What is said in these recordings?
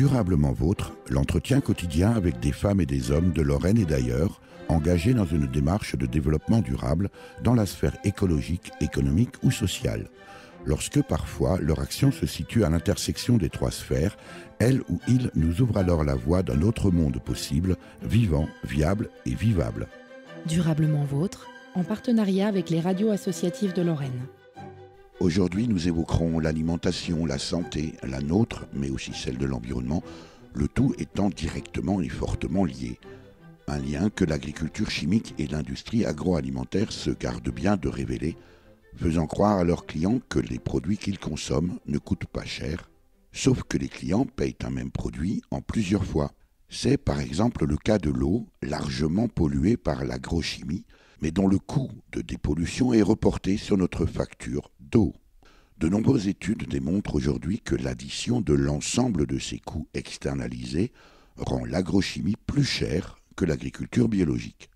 durablement vôtre l'entretien quotidien avec des femmes et des hommes de Lorraine et d'ailleurs, engagés dans une démarche de développement durable dans la sphère écologique, économique ou sociale. Lorsque parfois leur action se situe à l'intersection des trois sphères, elle ou il nous ouvre alors la voie d'un autre monde possible, vivant, viable et vivable. Durablement vôtre, en partenariat avec les radios associatives de Lorraine. Aujourd'hui, nous évoquerons l'alimentation, la santé, la nôtre, mais aussi celle de l'environnement, le tout étant directement et fortement lié. Un lien que l'agriculture chimique et l'industrie agroalimentaire se gardent bien de révéler, faisant croire à leurs clients que les produits qu'ils consomment ne coûtent pas cher, sauf que les clients payent un même produit en plusieurs fois. C'est par exemple le cas de l'eau, largement polluée par l'agrochimie, mais dont le coût de dépollution est reporté sur notre facture d'eau. De nombreuses études démontrent aujourd'hui que l'addition de l'ensemble de ces coûts externalisés rend l'agrochimie plus chère que l'agriculture biologique.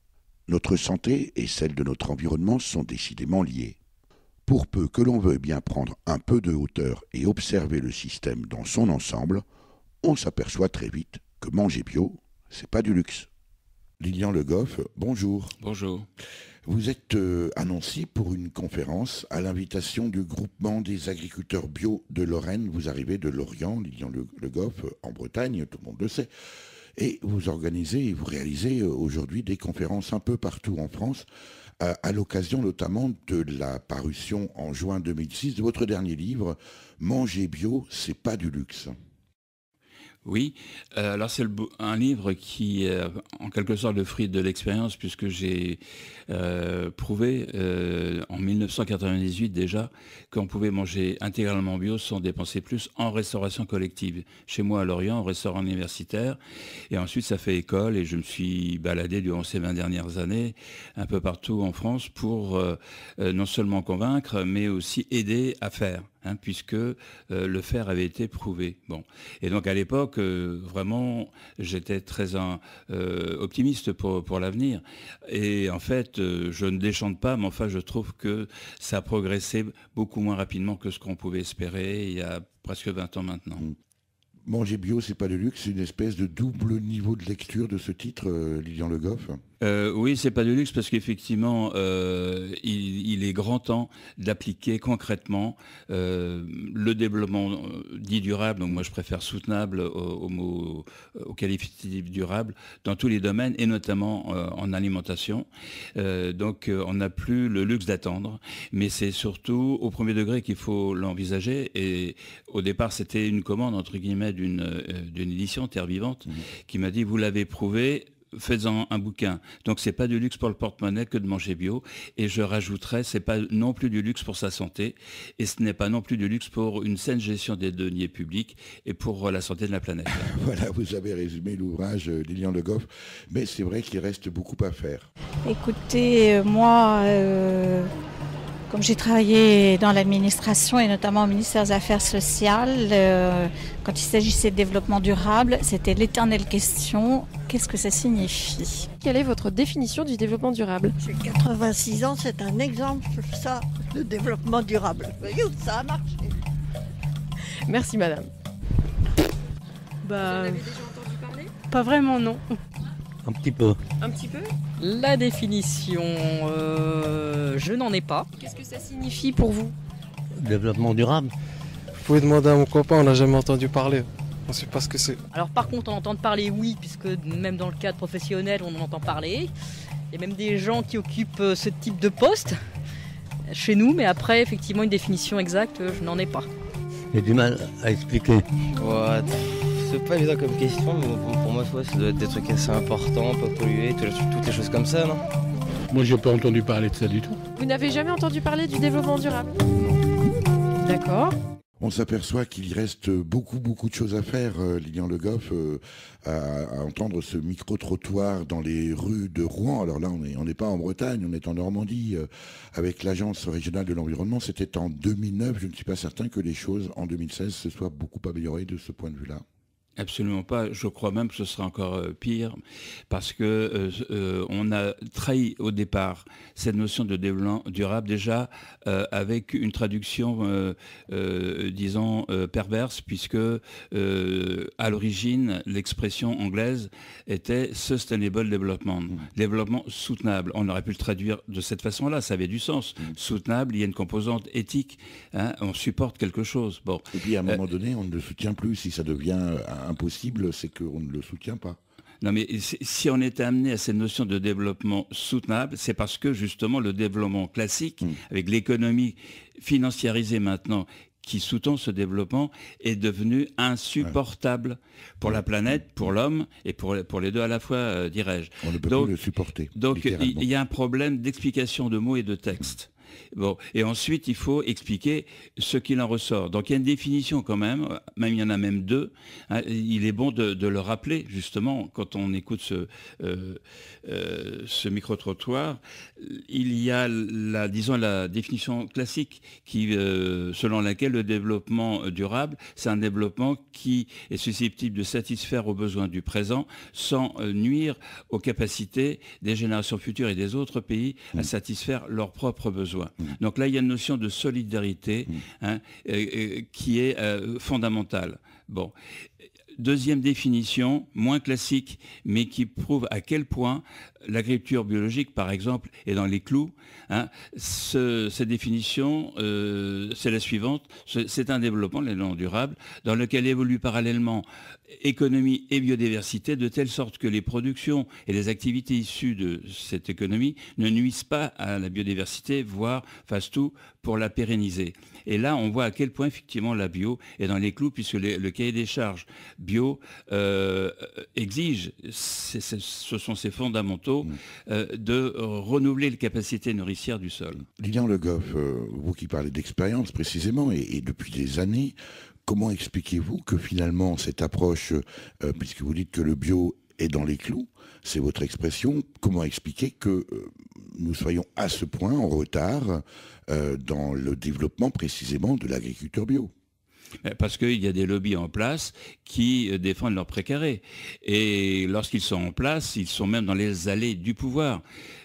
Notre santé et celle de notre environnement sont décidément liées. Pour peu que l'on veuille bien prendre un peu de hauteur et observer le système dans son ensemble, on s'aperçoit très vite que manger bio, c'est pas du luxe. Lilian Le Goff, bonjour. Bonjour. Vous êtes euh, annoncé pour une conférence à l'invitation du groupement des agriculteurs bio de Lorraine. Vous arrivez de Lorient, Lilian Le, Goff, en Bretagne, tout le monde le sait. Et vous organisez et vous réalisez euh, aujourd'hui des conférences un peu partout en France, à l'occasion notamment de la parution en juin 2006 de votre dernier livre, Manger bio, c'est pas du luxe. Oui, euh, alors c'est un livre qui est en quelque sorte le fruit de l'expérience puisque j'ai euh, prouvé euh, en 1998 déjà qu'on pouvait manger intégralement bio sans dépenser plus en restauration collective. Chez moi à Lorient, en restaurant universitaire. Et ensuite ça fait école et je me suis baladé durant ces 20 dernières années un peu partout en France pour non seulement convaincre mais aussi aider à faire. Hein, puisque euh, le fer avait été prouvé. Bon. Et donc à l'époque, euh, vraiment, j'étais très euh, optimiste pour, pour l'avenir. Et en fait, je ne déchante pas, mais enfin, je trouve que ça a progressé beaucoup moins rapidement que ce qu'on pouvait espérer il y a presque 20 ans maintenant. Mmh. Manger bio, c'est pas de luxe, c'est une espèce de double niveau de lecture de ce titre, euh, Lilian Le Goff. Euh, oui, c'est pas de luxe parce qu'effectivement, euh, il, est grand temps d'appliquer concrètement euh, le développement dit durable, donc moi je préfère soutenable au, au, mot, au durable, dans tous les domaines et notamment en alimentation. donc on n'a plus le luxe d'attendre, mais c'est surtout au premier degré qu'il faut l'envisager et au départ c'était une commande entre guillemets euh, d'une édition Terre Vivante mmh. qui m'a dit, vous l'avez prouvé, faisant un bouquin. Donc c'est pas du luxe pour le porte-monnaie que de manger bio. Et je rajouterais, c'est pas non plus du luxe pour sa santé, et ce n'est pas non plus du luxe pour une saine gestion des deniers publics et pour euh, la santé de la planète. voilà, vous avez résumé l'ouvrage d'Ilian Le Goff, mais c'est vrai qu'il reste beaucoup à faire. Écoutez, euh, moi, comme j'ai travaillé dans l'administration et notamment au ministère des Affaires sociales, euh, quand il s'agissait de développement durable, c'était l'éternelle question qu'est-ce que ça signifie Quelle est votre définition du développement durable J'ai 86 ans, c'est un exemple, ça, le développement durable. ça a marché. Merci, madame. Vous en avez déjà entendu parler Pas vraiment, non. Un petit peu. Un petit peu La définition, euh, je n'en ai pas. Qu'est-ce que ça signifie pour vous Développement durable. Vous pouvez demander à mon copain, on n'a jamais entendu parler. On ne sait pas ce que c'est. Alors par contre, on entend parler oui, puisque même dans le cadre professionnel, on en entend parler. Il y a même des gens qui occupent euh, ce type de poste chez nous, mais après, effectivement, une définition exacte, euh, je n'en ai pas. J'ai du mal à expliquer. What pas pas évident comme question, mais pour moi, ça doit être des trucs assez importants, pas polluer, toutes les, choses comme ça, non Moi, j'ai pas entendu parler de ça du tout. Vous n'avez jamais entendu parler du développement durable D'accord on s'aperçoit qu'il reste beaucoup, beaucoup de choses à faire, euh, Lilian Le Goff, euh, à, entendre ce micro-trottoir dans les rues de Rouen. Alors là, on n'est pas en Bretagne, on est en Normandie. Euh, avec l'Agence régionale de l'environnement, c'était en 2009. Je ne suis pas certain que les choses en 2016 se soient beaucoup améliorées de ce point de vue-là. Absolument pas. Je crois même que ce sera encore euh, pire parce que euh, euh, on a trahi au départ cette notion de développement durable déjà avec une traduction, disons, perverse puisque à l'origine l'expression anglaise était sustainable development, mmh. développement soutenable. On aurait pu le traduire de cette façon-là, ça avait du sens. Mmh. Soutenable, il y a une composante éthique. Hein. on supporte quelque chose. Bon. Et puis à un moment donné, on ne le soutient plus si ça devient un impossible, c'est qu'on ne le soutient pas. Non, mais si on est amené à cette notion de développement soutenable, c'est parce que justement le développement classique, hmm. avec l'économie financiarisée maintenant, qui sous-tend ce développement, est devenu insupportable pour la planète, pour l'homme et pour, pour les deux à la fois, euh, dirais-je. On ne peut plus le supporter. Donc il y a un problème d'explication de mots et de textes et ensuite, il faut expliquer ce qu'il en ressort. Donc, il y a une définition quand même, même il y en a même deux. Hein, il est bon de, le rappeler, justement, quand on écoute euh, euh, ce, micro-trottoir. Il y a, la, disons, la définition classique qui, euh, selon laquelle le développement durable, c'est un développement qui est susceptible de satisfaire aux besoins du présent sans nuire aux capacités des générations futures et des autres pays à mmh. satisfaire leurs propres besoins. Mmh. Donc là, il y a une notion de solidarité mmh. hein, qui est euh, fondamentale. Bon. Deuxième définition, moins classique, mais qui prouve à quel point l'agriculture biologique, par exemple, est dans les clous. Hein. cette définition, euh, c'est la suivante. C'est un développement, non durable, dans lequel évolue parallèlement économie et biodiversité de telle sorte que les productions et les activités issues de cette économie ne nuisent pas à la biodiversité, voire fassent tout pour la pérenniser. Et là, on voit à quel point effectivement la bio est dans les clous, puisque le cahier des charges bio euh, exige, ce sont ses fondamentaux, mmh. euh, de renouveler les capacités nourricières du sol. Lilian Le Goff, euh, vous qui parlez d'expérience précisément, et depuis des années, comment expliquez-vous que finalement cette approche, euh, puisque vous dites que le bio est dans les clous, c'est votre expression, comment expliquer que euh, nous soyons à ce point en retard euh, dans le développement précisément de l'agriculture bio Parce qu'il y a des lobbies en place qui euh, défendent leurs précarés. Et lorsqu'ils sont en place, ils sont même dans les allées du pouvoir.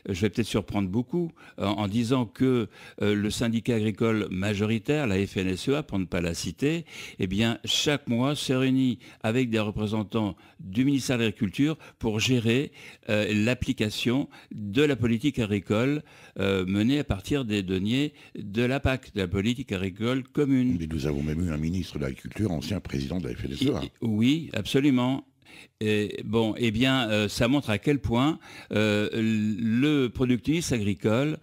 Euh, je vais peut-être surprendre beaucoup euh, en, disant que le syndicat agricole majoritaire, la FNSEA, pour ne pas la citer, eh bien, chaque mois se réunit avec des représentants du ministère de l'Agriculture pour gérer l'application de la politique agricole menée à partir des deniers de la PAC, de la politique agricole commune. nous avons même eu un ministre ministre de l'Agriculture, ancien président de la FNSEA. Oui, absolument. Et, bon, eh bien, euh, ça montre à quel point euh, le productivisme agricole,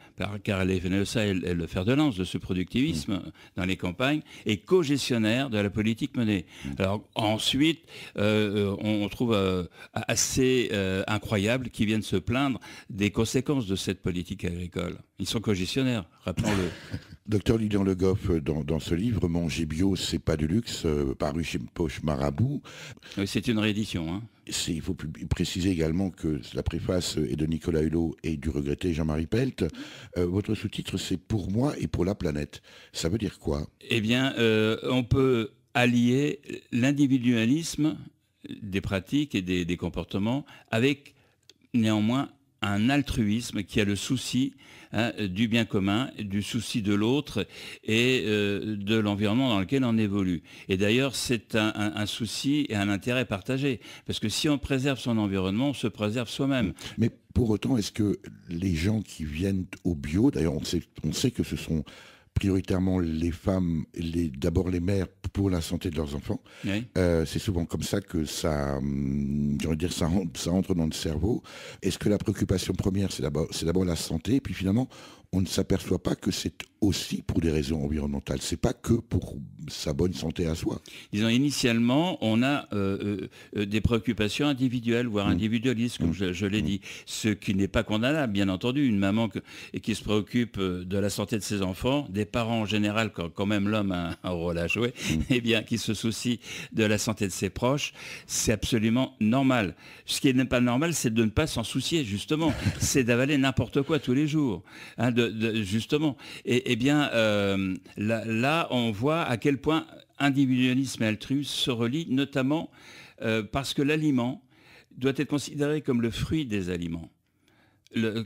car les FNSA est, le fer de lance de ce productivisme mm. dans les campagnes, est co-gestionnaire de la politique menée. Mm. Alors ensuite, euh, on, trouve assez incroyable qu'ils viennent se plaindre des conséquences de cette politique agricole. Ils sont cogestionnaires, rappelons-le. Docteur Lilian Le Goff, euh, dans, ce livre, Manger bio, c'est pas du luxe, euh, paru chez Poche Marabout. c'est une réédition. Hein. Il faut préciser également que la préface est de Nicolas Hulot et du regretté Jean-Marie Pelt. Euh, votre sous-titre, c'est Pour moi et pour la planète. Ça veut dire quoi Eh bien, on peut allier l'individualisme des pratiques et des comportements avec néanmoins un altruisme qui a le souci Hein, du bien commun, du souci de l'autre et euh, de l'environnement dans lequel on évolue. Et d'ailleurs, c'est un, souci et un intérêt partagé, parce que si on préserve son environnement, on se préserve soi-même. Mais pour autant, est-ce que les gens qui viennent au bio, d'ailleurs on sait que ce sont prioritairement les femmes, d'abord les mères pour la santé de leurs enfants. Euh, c'est souvent comme ça que ça, hum, dire, ça, ça entre dans le cerveau. Est-ce que la préoccupation première, c'est d'abord, c'est d'abord la santé, puis finalement, on ne s'aperçoit pas que c'est aussi pour des raisons environnementales. C'est pas que pour sa bonne santé à soi. Disons, initialement, on a euh, euh, euh, des préoccupations individuelles, voire mm. individualistes, comme mm. je, l'ai mm. dit. Ce qui n'est pas condamnable, bien entendu. Une maman et qui se préoccupe de la santé de ses enfants, des parents en général, quand, même l'homme a un rôle à jouer, eh bien, qui se soucie de la santé de ses proches, c'est absolument normal. Ce qui n'est pas normal, c'est de ne pas s'en soucier, justement. c'est d'avaler n'importe quoi tous les jours. Hein, de, justement. Et, eh bien, euh, là, on voit à quel point individualisme et altruisme se relient, notamment euh, parce que l'aliment doit être considéré comme le fruit des aliments.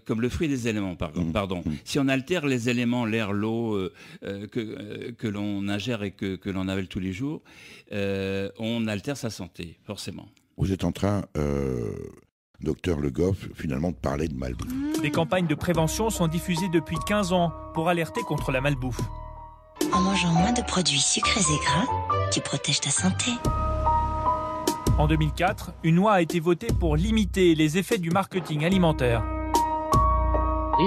comme le fruit des éléments, pardon. Mmh, pardon. Mmh. Si on altère les éléments, l'air, l'eau, euh, que, l'on ingère et que, que l'on avale tous les jours, on altère sa santé, forcément. Vous êtes en train docteur Le Goff, finalement, de parler de malbouffe. Des campagnes de prévention sont diffusées depuis 15 ans pour alerter contre la malbouffe. En mangeant moins de produits sucrés et gras, tu protèges ta santé. En 2004, une loi a été votée pour limiter les effets du marketing alimentaire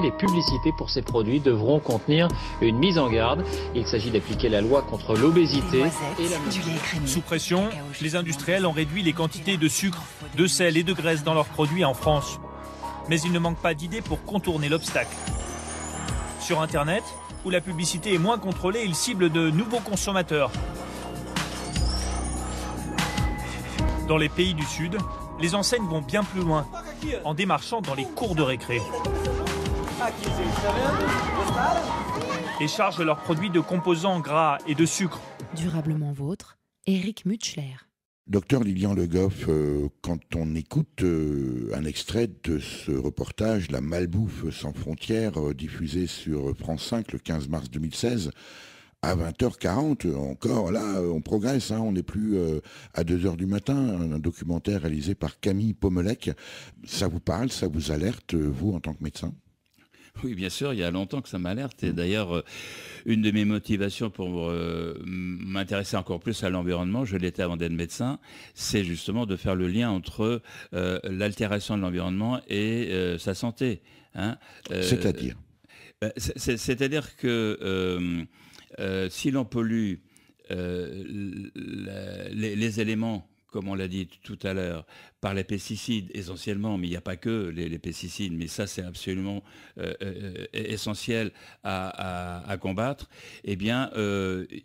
les publicités pour ces produits devront contenir une mise en garde. Il s'agit d'appliquer la loi contre l'obésité et la... Sous pression, les industriels ont réduit les quantités de sucre, de sel et de graisse dans leurs produits en France. Mais il ne manque pas d'idées pour contourner l'obstacle. Sur Internet, où la publicité est moins contrôlée, ils ciblent de nouveaux consommateurs. Dans les pays du Sud, les enseignes vont bien plus loin, en démarchant dans les cours de récré et chargent leurs produits de composants gras et de sucre. Durablement vôtre, Eric Mutschler. Docteur Lilian Le Goff, euh, quand on écoute euh, un extrait de ce reportage, La Malbouffe sans frontières, diffusée euh, diffusé sur France 5 le 15 mars 2016, à 20h40, encore là, on progresse, hein, on n'est plus à 2h du matin, un documentaire réalisé par Camille Pomelec, ça vous parle, ça vous alerte, vous en tant que médecin oui, bien sûr, il y a longtemps que ça m'alerte. Et mm. d'ailleurs, euh, une de mes motivations pour euh, m'intéresser encore plus à l'environnement, je l'étais avant d'être médecin, c'est justement de faire le lien entre euh, l'altération de l'environnement et sa santé. Hein. C'est-à-dire ben, C'est-à-dire que si l'on pollue les éléments comme on l'a dit tout à l'heure, par les pesticides essentiellement, mais il n'y a pas que les, pesticides, mais ça c'est absolument euh, euh, euh, essentiel à, combattre, eh bien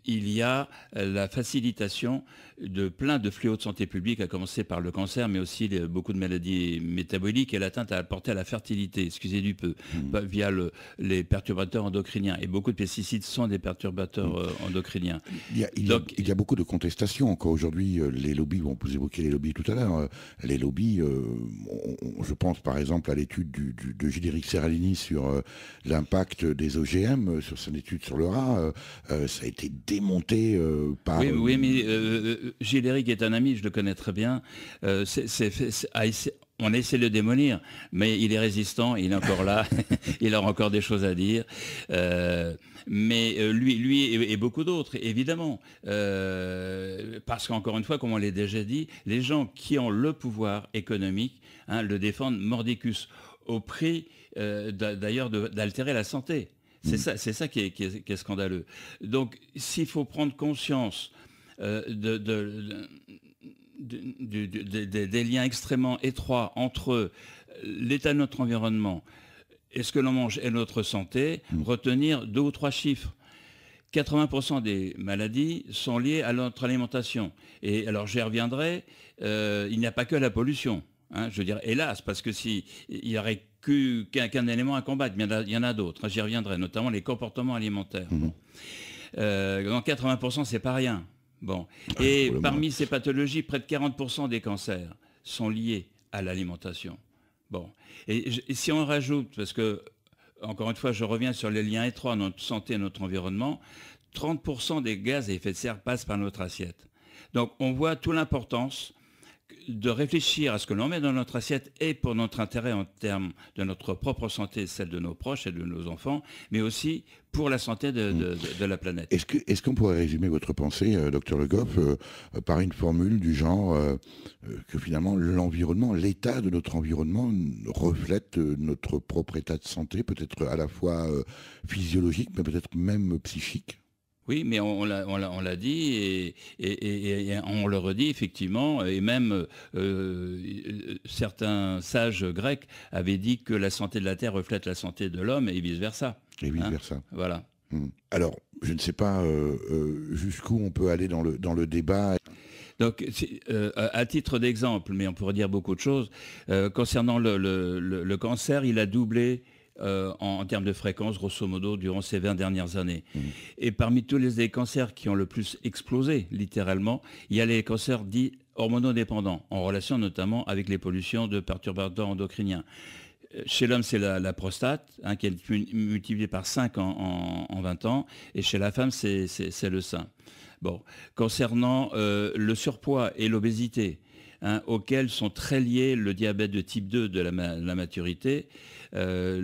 il y a la facilitation de plein de fléaux de santé publique, à commencer par le cancer, mais aussi beaucoup de maladies métaboliques et l'atteinte apportée à la fertilité, excusez du peu, mmh. via les perturbateurs endocriniens. Et beaucoup de pesticides sont des perturbateurs mmh. endocriniens. Il y, a, beaucoup de contestations encore aujourd'hui. Les lobbies, on vous évoquer les lobbies tout à l'heure les lobbies, euh, je pense par exemple à l'étude de Gilles-Éric Serralini sur euh, l'impact des OGM, euh, sur son étude sur le rat, ça a été démonté par... Oui, oui mais gilles est un ami, je le connais très bien on essaie de le démolir, mais il est résistant, il est encore là, il a encore des choses à dire. Euh, mais euh, lui, lui et, beaucoup d'autres, évidemment. Euh, parce qu'encore une fois, comme on l'a déjà dit, les gens qui ont le pouvoir économique hein, le défendent mordicus, au prix d'ailleurs d'altérer la santé. C'est mm. ça, c'est ça qui est, scandaleux. Donc, s'il faut prendre conscience de des, liens extrêmement étroits entre euh, l'état de notre environnement et ce que l'on mange et notre santé, hmm. retenir deux ou trois chiffres. 80% des maladies sont liées à notre alimentation. Et alors j'y reviendrai, euh, il n'y a pas que la pollution. Hein, je veux dire, hélas, parce que si il n'y aurait qu'un élément à combattre, il y en a, d'autres. Hein, j'y reviendrai, notamment les comportements alimentaires. Hmm. Euh, dans 80%, c'est pas rien. Bon. Ah, et parmi ces pathologies, près de 40% des cancers sont liés à l'alimentation. Bon. Et, si on rajoute, parce que, encore une fois, je reviens sur les liens étroits entre notre santé et notre environnement, 30% des gaz à effet de serre passent par notre assiette. Donc on voit toute l'importance de réfléchir à ce que l'on met dans notre assiette et pour notre intérêt en termes de notre propre santé, celle de nos proches et de nos enfants, mais aussi pour la santé de, mm. la planète. Est-ce qu'on pourrait résumer votre pensée, euh, docteur Le Goff, euh, euh, par une formule du genre que finalement l'environnement, l'état de notre environnement reflète notre propre état de santé, peut-être à la fois physiologique, mais peut-être même psychique oui, mais on, on l'a dit et, et, et, on le redit effectivement, et même euh, certains sages grecs avaient dit que la santé de la terre reflète la santé de l'homme et vice-versa. Et hein. vice-versa. voilà. Hmm. Alors, je ne sais pas euh, euh, jusqu'où on peut aller dans le, dans le débat. Donc, à titre d'exemple, mais on pourrait dire beaucoup de choses, concernant le, le, cancer, il a doublé euh, en, termes de fréquence, grosso modo, durant ces 20 dernières années. Mmh. Et parmi tous les cancers qui ont le plus explosé, littéralement, il y a les cancers dits hormonodépendants, en relation notamment avec les pollutions de perturbateurs endocriniens. Euh, chez l'homme, c'est la, prostate, hein, qui est multipliée par 5 en, en, 20 ans, et chez la femme, c'est le sein. Bon. Concernant euh, le surpoids et l'obésité, hein, auxquels sont très liés le diabète de type 2 de la maturité, euh,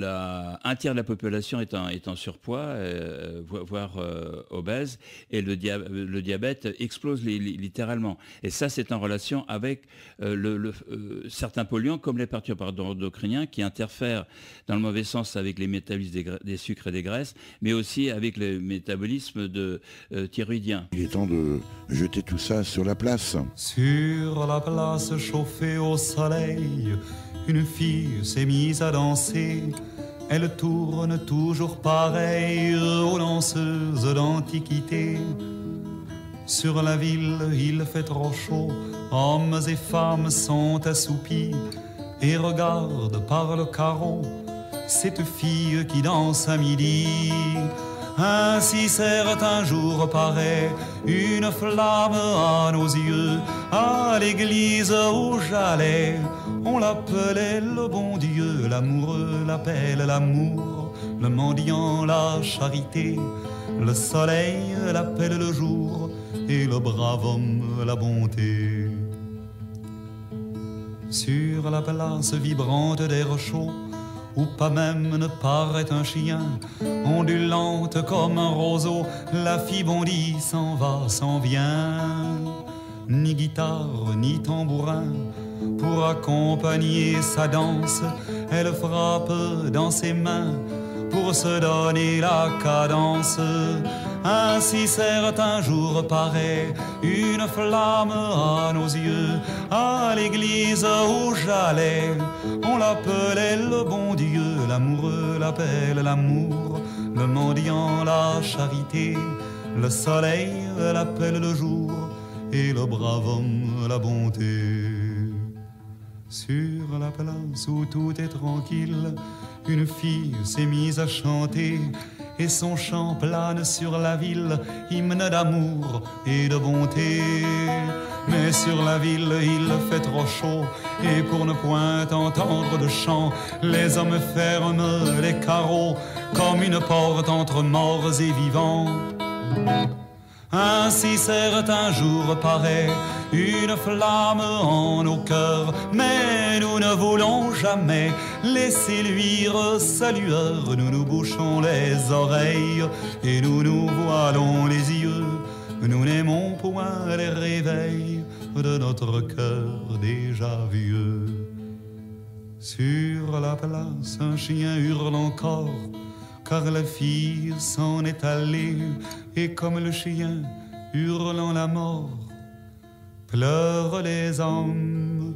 la, un tiers de la population est en, est en surpoids, euh, voire euh, obèse, et le, le diabète explose littéralement. Et ça, c'est en relation avec le, certains polluants comme les perturbateurs endocriniens qui interfèrent dans le mauvais sens avec les métabolismes des, sucres et des graisses, mais aussi avec le métabolisme de thyroïdien. Il est temps de jeter tout ça sur la place. Sur la place chauffée au soleil une fille s'est mise à danser, elle tourne toujours pareille aux danseuses d'antiquité. Sur la ville, il fait trop chaud, hommes et femmes sont assoupis et regardent par le carreau cette fille qui danse à midi. Ainsi certes un jour paraît une flamme à nos yeux, à l'église où j'allais. On l'appelait le bon Dieu, l'amoureux l'appelle l'amour, le mendiant la charité, le soleil l'appelle le jour et le brave homme la bonté. Sur la place vibrante des rochers. Ou pas même ne paraît un chien. Ondulante comme un roseau, la fille bondit, s'en va, s'en vient. Ni guitare, ni tambourin, pour accompagner sa danse, elle frappe dans ses mains pour se donner la cadence. Ainsi sert un jour paraît, une flamme à nos yeux, à l'église où j'allais. On l'appelait le bon Dieu, l'amoureux l'appelle l'amour, le mendiant la charité, le soleil l'appelle le jour et le brave homme la bonté. Sur la place où tout est tranquille, une fille s'est mise à chanter et son chant plane sur la ville, hymne d'amour et de bonté. Mais sur la ville il fait trop chaud et pour ne point entendre de chant, les hommes ferment les carreaux comme une porte entre morts et vivants. Ainsi sert un jour pareil une flamme en nos cœurs, mais nous ne voulons jamais laisser luire sa lueur. Nous nous bouchons les oreilles et nous nous voilons les yeux. Nous n'aimons point les réveils de notre cœur déjà vieux. Sur la place, un chien hurle encore car la fille s'en est allée, et comme le chien, hurlant la mort, pleurent les hommes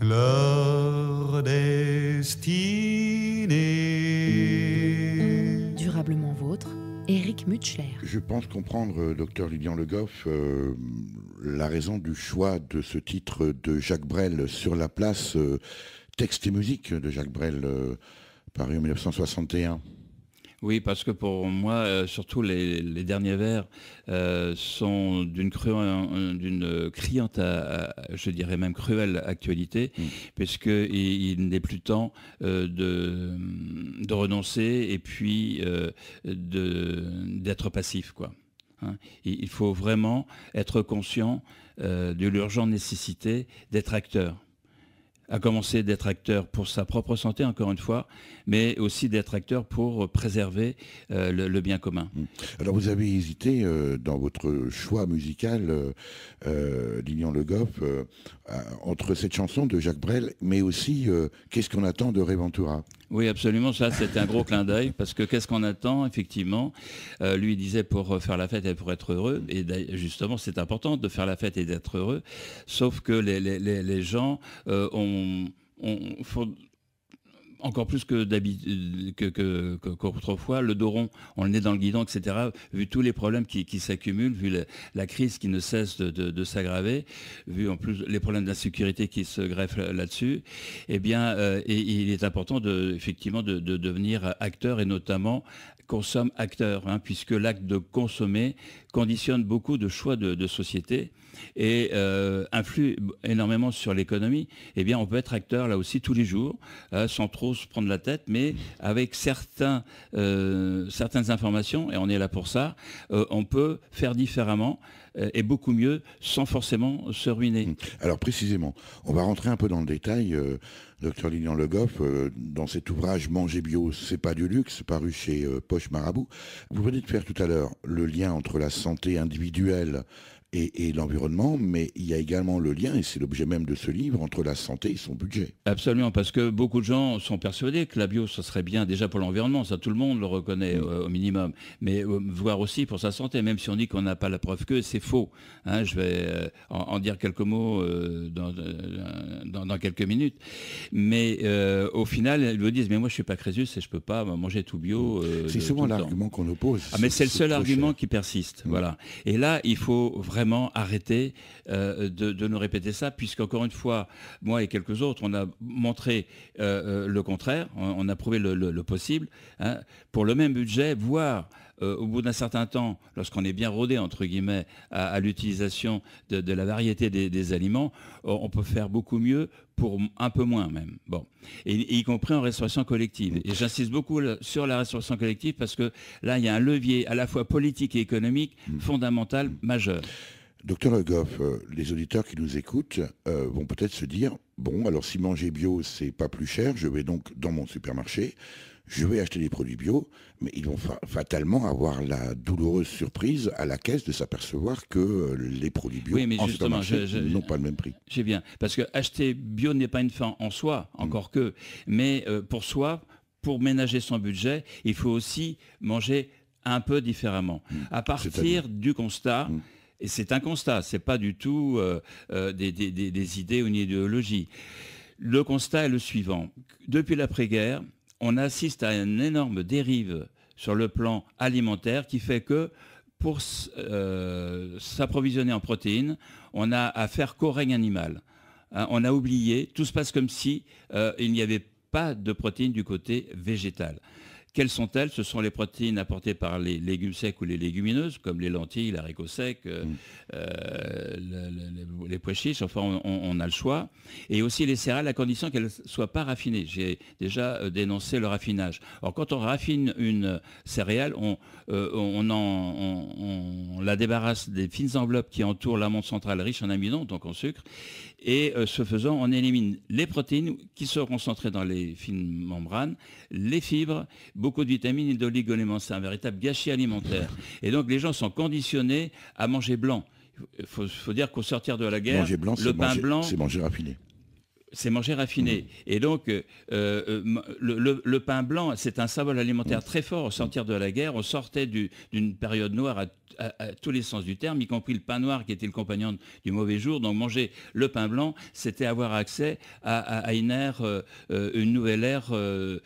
leur destinée. Durablement vôtre, Eric Mutschler. Je pense comprendre, docteur Lilian Le Goff, euh, la raison du choix de ce titre de Jacques Brel sur la place, euh, texte et musique de Jacques Brel, euh, paru en 1961. Oui, parce que pour moi, euh, surtout les, derniers vers euh, sont d'une euh, criante, je dirais même cruelle actualité, mm. puisqu'il il, n'est plus temps de, renoncer et puis d'être passif, hein. il, faut vraiment être conscient de l'urgente nécessité d'être acteur à commencer d'être acteur pour sa propre santé, encore une fois, mais aussi d'être acteur pour préserver euh, le, bien commun. Mmh. Alors vous avez hésité euh, dans votre choix musical, euh, euh Le Goff, entre cette chanson de Jacques Brel, mais aussi Qu'est-ce qu'on attend de Réventura oui, absolument. Ça, c'est un gros clin d'œil parce que qu'est-ce qu'on attend effectivement Lui il disait pour faire la fête et pour être heureux. Mmh. Et justement, c'est important de faire la fête et d'être heureux. Sauf que les, gens ont, encore plus que d'habitude, euh, qu'autrefois, le doron, on le met dans le guidon, etc., vu tous les problèmes qui, s'accumulent, vu la, crise qui ne cesse de, s'aggraver, vu en plus les problèmes d'insécurité qui se greffent là-dessus, eh bien, euh, il est important de, effectivement de, devenir acteur et notamment consomme acteur, hein, puisque l'acte de consommer conditionne beaucoup de choix de, de société et euh, influe énormément sur l'économie, eh bien, on peut être acteur là aussi tous les jours, euh, sans trop se prendre la tête, mais avec certains, euh, certaines informations, et on est là pour ça, euh, on peut faire différemment et beaucoup mieux sans forcément se ruiner. Mmh. Alors précisément, on va rentrer un peu dans le détail, docteur Lilian Le Goff, dans cet ouvrage Manger bio, c'est pas du luxe, paru chez Poche Marabout. Vous venez de faire tout à l'heure le lien entre la santé individuelle, et, l'environnement, mais il y a également le lien, et c'est l'objet même de ce livre, entre la santé et son budget. Absolument, parce que beaucoup de gens sont persuadés que la bio, ce serait bien déjà pour l'environnement, ça tout le monde le reconnaît euh, au minimum, mais euh, voir voire aussi pour sa santé, même si on dit qu'on n'a pas la preuve que, c'est faux. Hein, je vais euh, en, dire quelques mots dans, quelques minutes. Mais au final, ils vous disent, mais moi je suis pas Crésus et je peux pas bah, manger tout bio. c'est souvent l'argument qu'on oppose. Ah, mais c'est le seul argument qui persiste. Voilà. Et là, il faut vraiment arrêter euh, de, nous répéter ça, encore une fois, moi et quelques autres, on a montré euh, euh, le contraire, on, a prouvé le, le, possible. Hein. pour le même budget, voire euh, au bout d'un certain temps, lorsqu'on est bien rodé, entre guillemets, à, l'utilisation de, la variété des, aliments, euh, on peut faire beaucoup mieux pour un peu moins même. Bon. Et, y compris en restauration collective. Et j'insiste beaucoup sur la restauration collective parce que là, il y a un levier à la fois politique et économique hmm. fondamental, majeur. Docteur Le euh, les auditeurs qui nous écoutent vont peut-être se dire bon, alors si manger bio, c'est pas plus cher, je vais donc dans mon supermarché, je vais acheter des produits bio, mais ils vont fatalement avoir la douloureuse surprise à la caisse de s'apercevoir que euh, les produits bio n'ont pas le même prix. C'est bien, parce que acheter bio n'est pas une fin en soi, encore mm. que, mais euh, pour soi, pour ménager son budget, il faut aussi manger un peu différemment. Mm. À partir du constat, mm. et c'est un constat, c'est pas du tout euh, des, des idées ou une idéologie. Le constat est le suivant. Depuis l'après-guerre, on assiste à une énorme dérive sur le plan alimentaire qui fait que pour euh, s'approvisionner en protéines, on a à qu'au règne animal. Hein, on a oublié, tout se passe comme si euh, il n'y avait pas de protéines du côté végétal. Quelles sont-elles Ce sont les protéines apportées par les légumes secs ou les légumineuses, comme les lentilles, euh, mm. euh, les haricots secs, les pois chiches. Enfin, on, a le choix. Et aussi les céréales, à condition qu'elles ne soient pas raffinées. J'ai déjà euh, dénoncé le raffinage. Or, quand on raffine une céréale, on, la débarrasse des fines enveloppes qui entourent l'amande centrale riche en amidon, donc en sucre. Et euh, ce faisant, on élimine les protéines qui sont concentrées dans les fines membranes, les fibres, beaucoup de vitamines et d'oligoéléments. C'est un véritable gâchis alimentaire. Et donc les gens sont conditionnés à manger blanc. Il faut, dire qu'au sortir de la guerre, le pain blanc... C'est manger raffiné c'est manger raffiné. Et donc, euh, euh, le, pain blanc, c'est un symbole alimentaire mm. très fort au sortir de la guerre. On sortait d'une période noire à à, tous les sens du terme, y compris le pain noir qui était le compagnon du mauvais jour. Donc manger le pain blanc, c'était avoir accès à, une ère, euh, euh, une nouvelle ère euh,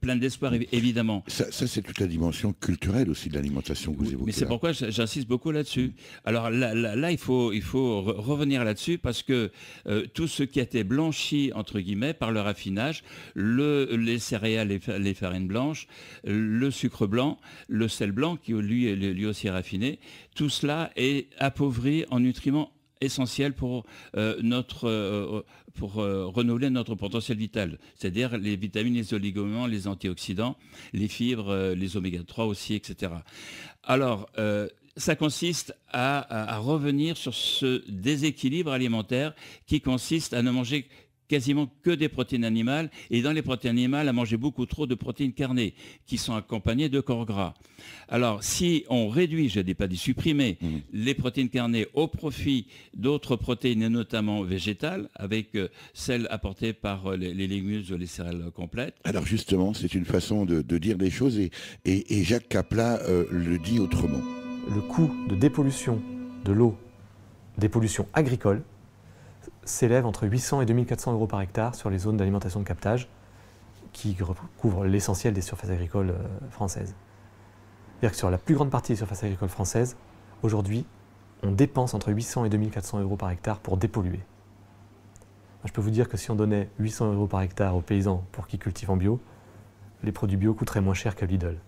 pleine d'espoir évidemment. Ça, c'est toute la dimension culturelle aussi de l'alimentation que vous évoquez. Mais c'est pourquoi j'insiste beaucoup là-dessus. Alors là, il faut, il faut revenir là-dessus parce que tout ce qui était blanchi entre guillemets par le raffinage, le, les céréales, et les farines blanches, le sucre blanc, le sel blanc qui lui, lui aussi tout cela est appauvri en nutriments essentiels pour, euh, notre, euh, euh, pour renouveler notre potentiel vital, c'est-à-dire les vitamines, les oligoments, les antioxydants, les fibres, les oméga 3 aussi, etc. Alors, ça consiste à, revenir sur ce déséquilibre alimentaire qui consiste à ne manger quasiment que des protéines animales, et dans les protéines animales, à manger beaucoup trop de protéines carnées, qui sont accompagnées de corps gras. Alors, si on réduit, je ne dis pas de supprimer, mmh. les protéines carnées au profit d'autres protéines, et notamment végétales, avec euh, celles apportées par euh, les, légumes ou les céréales complètes. Alors justement, c'est une façon de, dire des choses, et, Jacques Capla euh, le dit autrement. Le coût de dépollution de l'eau, des pollutions agricoles, s'élève entre 800 et 2400 euros par hectare sur les zones d'alimentation de captage, qui couvrent l'essentiel des surfaces agricoles euh, françaises. C'est-à-dire que sur la plus grande partie des surfaces agricoles françaises, aujourd'hui, on dépense entre 800 et 2400 euros par hectare pour dépolluer. Je peux vous dire que si on donnait 800 euros par hectare aux paysans pour qu'ils cultivent en bio, les produits bio coûteraient moins cher que Lidl.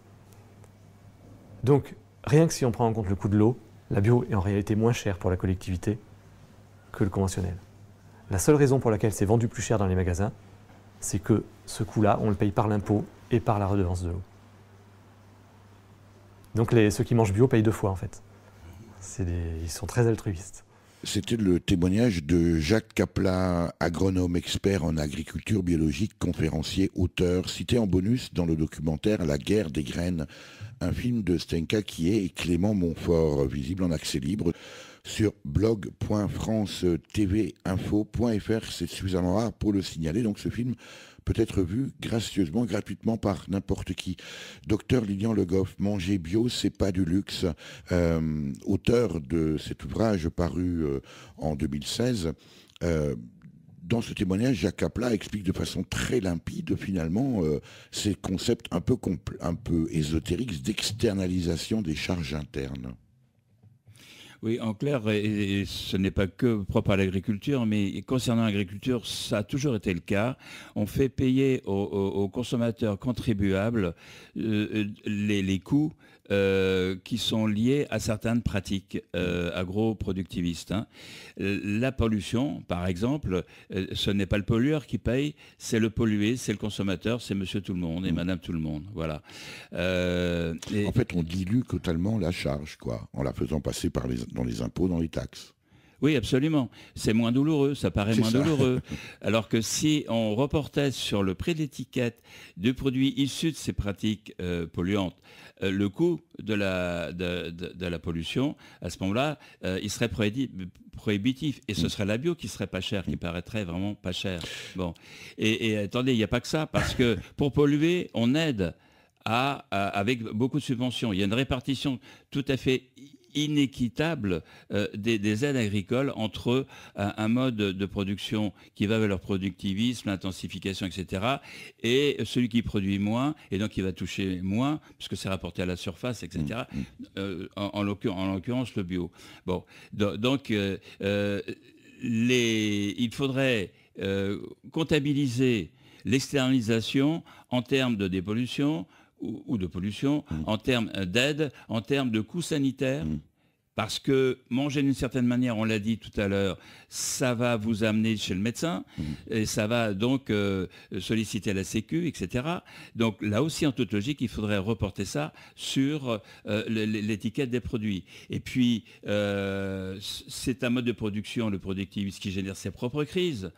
Donc, rien que si on prend en compte le coût de l'eau, la bio est en réalité moins chère pour la collectivité que le conventionnel. La seule raison pour laquelle c'est vendu plus cher dans les magasins, c'est que ce coût-là, on le paye par l'impôt et par la redevance de l'eau. Donc les, ceux qui mangent bio payent deux fois en fait. ils sont très altruistes. C'était le témoignage de Jacques Caplat, agronome expert en agriculture biologique, conférencier, auteur, cité en bonus dans le documentaire La guerre des graines, un film de Stenka qui est et Clément Montfort, visible en accès libre sur blog.france-tv-info.fr, C'est suffisamment rare pour le signaler. Donc ce film peut être vu gracieusement, gratuitement par n'importe qui. Docteur Lilian Le Goff, Manger bio, c'est pas du luxe. Euh, auteur de cet ouvrage paru euh, en 2016. Euh, dans ce témoignage, Jacques Capla explique de façon très limpide finalement ces concepts un peu, un peu ésotériques d'externalisation des charges internes. Oui, en clair, ce n'est pas que propre à l'agriculture, mais concernant l'agriculture, ça a toujours été le cas. On fait payer aux, consommateurs contribuables euh, euh, les, coûts euh, qui sont liées à certaines pratiques euh, agro-productivistes. Hein. La pollution, par exemple, euh, ce n'est pas le pollueur qui paye, c'est le pollué, c'est le consommateur, c'est monsieur tout le monde et mm. madame tout le monde. Voilà. En fait, on dilue totalement la charge, quoi, en la faisant passer dans les impôts, dans les taxes. Oui, absolument. C'est moins douloureux, ça paraît moins douloureux. Alors que si on reportait sur le prix d'étiquette du produit issu de ces pratiques euh, polluantes, euh, le coût de la, de, la pollution, à ce moment-là, euh, il serait prohibitif. Et ce mm. serait la bio qui serait pas chère, qui paraîtrait vraiment pas chère. Bon. Et, attendez, il n'y a pas que ça, parce que pour polluer, on aide. avec beaucoup de subventions. Il y a une répartition tout à fait inéquitable euh, des, aides agricoles entre euh, un mode de production qui va vers leur productivisme, l'intensification, etc., et celui qui produit moins, et donc qui va toucher moins, puisque c'est rapporté à la surface, etc., mm, mm. euh, en, en l'occurrence le bio. Bon, donc les, il faudrait comptabiliser l'externalisation en termes de dépollution, ou, de pollution, mmh. en termes euh, d'aide, en termes de coûts sanitaires. Mmh. Parce que manger d'une certaine manière, on l'a dit tout à l'heure, ça va vous amener chez le médecin mmh. et ça va donc euh, solliciter la Sécu, etc. Donc là aussi en toute logique, il faudrait reporter ça sur euh, l'étiquette des produits. Et puis c'est un mode de production, le productivisme, qui génère ses propres crises.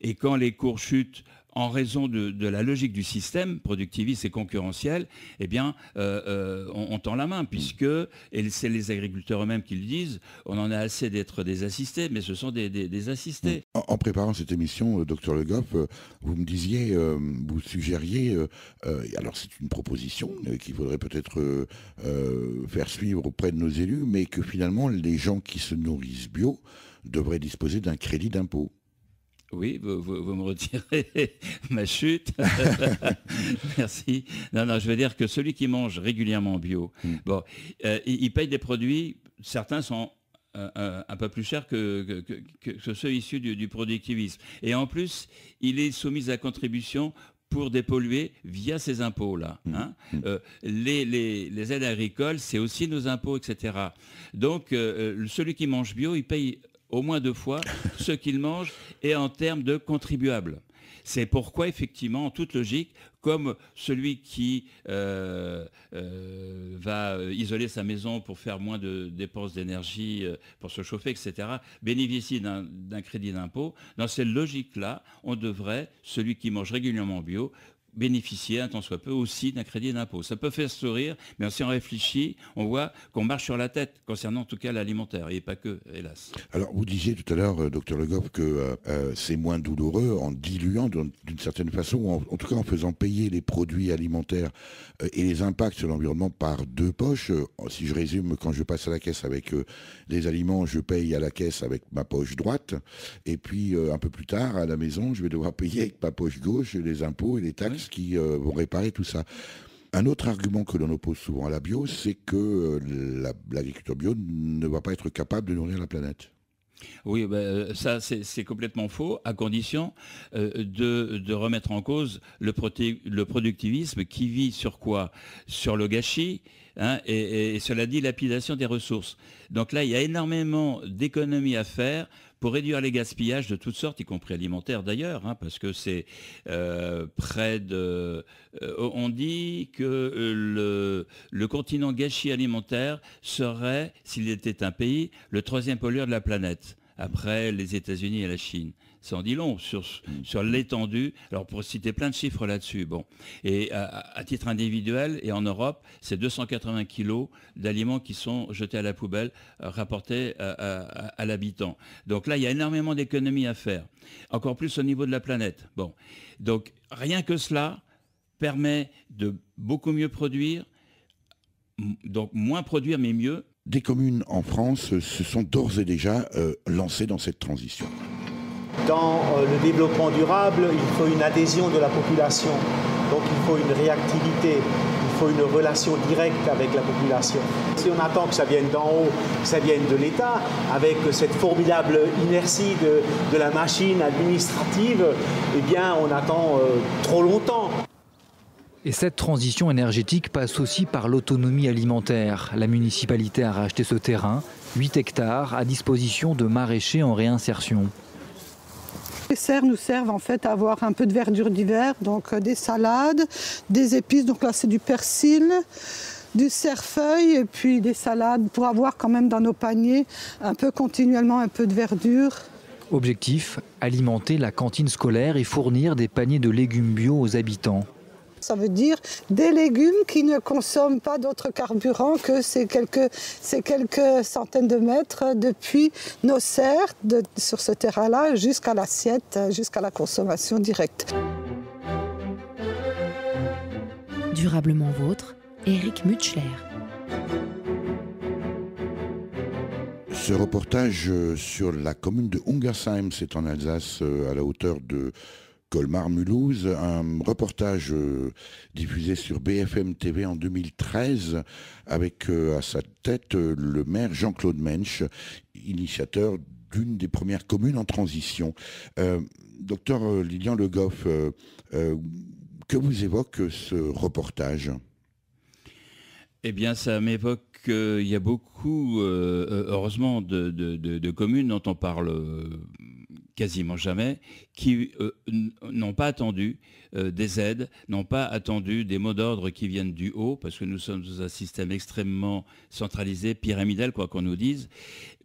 Et quand les cours chutent, en raison de, la logique du système productiviste et concurrentiel, eh bien, euh, euh, on, tend la main, puisque, et c'est les agriculteurs eux-mêmes qui le disent, on en a assez d'être des assistés, mais ce sont des, assistés. En, préparant cette émission, euh, docteur Le Goff, vous me disiez, vous suggériez, alors c'est une proposition qu'il faudrait peut-être faire suivre auprès de nos élus, mais que finalement, les gens qui se nourrissent bio devraient disposer d'un crédit d'impôt. Oui, vous, me retirez ma chute. Merci. Non, non, je veux dire que celui qui mange régulièrement bio, hmm. bon, euh, il, paye des produits, certains sont euh, euh, un peu plus chers que, ceux issus du, productivisme. Et en plus, il est soumis à contribution pour dépolluer via ces impôts-là. Hmm. Hein. Hmm. les, les, aides agricoles, c'est aussi nos impôts, etc. Donc, celui qui mange bio, il paye au moins deux fois ce qu'il mange et en termes de contribuables. C'est pourquoi, effectivement, en toute logique, comme celui qui euh, euh, va euh, isoler sa maison pour faire moins de dépenses d'énergie, pour se chauffer, etc., bénéficie d'un crédit d'impôt, dans cette logique-là, on devrait, celui qui mange régulièrement bio, bénéficier un tant soit peu aussi d'un crédit d'impôt. Ça peut faire sourire, mais si on réfléchit, on voit qu'on marche sur la tête, concernant en tout cas l'alimentaire, et pas que, hélas. Alors vous disiez tout à l'heure, euh, docteur Le que euh, euh, c'est moins douloureux en diluant d'une certaine façon, en, tout cas en faisant payer les produits alimentaires et les impacts sur l'environnement par deux poches. si je résume, quand je passe à la caisse avec les aliments, je paye à la caisse avec ma poche droite, et puis un peu plus tard, à la maison, je vais devoir payer avec ma poche gauche les impôts et les taxes qui euh, vont réparer tout ça. Un autre argument que l'on oppose souvent à la bio, c'est que euh, l'agriculture bio ne va pas être capable de nourrir la planète. Oui, ben, euh, ça c'est complètement faux, à condition de, remettre en cause le, productivisme qui vit sur quoi Sur le gâchis hein, et, cela dit lapidation des ressources. Donc là, il y a énormément d'économies à faire pour réduire les gaspillages de toutes sortes, y compris alimentaires d'ailleurs, hein, parce que c'est euh, près de... Euh, on dit que euh, le, le continent gâchis alimentaire serait, s'il était un pays, le troisième pollueur de la planète, après les États-Unis et la Chine ça en dit long mm. sur, l'étendue. Alors, pour citer plein de chiffres là-dessus, bon. Et à, titre individuel, et en Europe, c'est 280 kilos d'aliments qui sont jetés à la poubelle, euh, rapportés euh, à, l'habitant. Donc là, il y a énormément d'économies à faire. Encore plus au niveau de la planète. Bon. Donc, rien que cela permet de beaucoup mieux produire, donc moins produire, mais mieux. Des communes en France se sont d'ores et déjà euh, lancées dans cette transition. Dans euh, le développement durable, il faut une adhésion de la population, donc il faut une réactivité, il faut une relation directe avec la population. Si on attend que ça vienne d'en haut, que ça vienne de l'État, avec cette formidable inertie de, la machine administrative, eh bien on attend euh, trop longtemps. Et cette transition énergétique passe aussi par l'autonomie alimentaire. La municipalité a racheté ce terrain, 8 hectares, à disposition de maraîchers en réinsertion. Les serres nous servent en fait à avoir un peu de verdure d'hiver, donc euh, des salades, des épices, donc là c'est du persil, du cerfeuil et puis des salades pour avoir quand même dans nos paniers un peu continuellement un peu de verdure. Objectif, alimenter la cantine scolaire et fournir des paniers de légumes bio aux habitants. Ça veut dire des légumes qui ne consomment pas d'autres carburants que ces quelques, centaines de mètres depuis nos serres sur ce terrain-là jusqu'à l'assiette, jusqu'à la consommation directe. Durablement vôtre, Eric Mutschler. Ce reportage sur la commune de Ungersheim, c'est en Alsace, euh, à la hauteur de Colmar-Mulhouse, un reportage euh, diffusé sur BFM TV en 2013 avec euh, à sa tête euh, le maire Jean-Claude Mensch, initiateur d'une des premières communes en transition. docteur Lilian Le Goff, que vous évoque ce reportage Eh bien, ça m'évoque qu'il y a beaucoup, heureusement, de, de, communes dont on parle quasiment jamais, qui euh, n'ont pas attendu euh, des aides, n'ont pas attendu des mots d'ordre qui viennent du haut, parce que nous sommes dans un système extrêmement centralisé, pyramidal, quoi qu'on nous dise,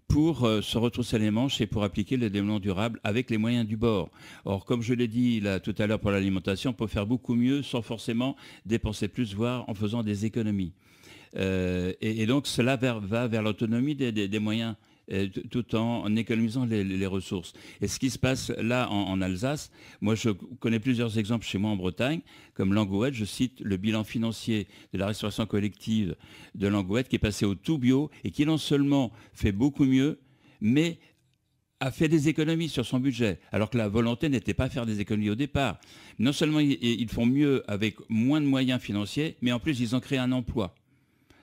pour euh, se retrousser les manches et pour appliquer le développement durable avec les moyens du bord. Or, comme je l'ai dit là tout à l'heure pour l'alimentation, on peut faire beaucoup mieux sans forcément dépenser plus, voire en faisant des économies. Et, donc cela va, vers l'autonomie des moyens euh, tout en économisant les, ressources. Et ce qui se passe là en, Alsace, moi je connais plusieurs exemples chez moi en Bretagne, comme Langouette, je cite le bilan financier de la restauration collective de Langouette qui est passé au tout bio et qui non seulement fait beaucoup mieux, mais a fait des économies sur son budget, alors que la volonté n'était pas de faire des économies au départ. Non seulement ils font mieux avec moins de moyens financiers, mais en plus ils ont créé un emploi.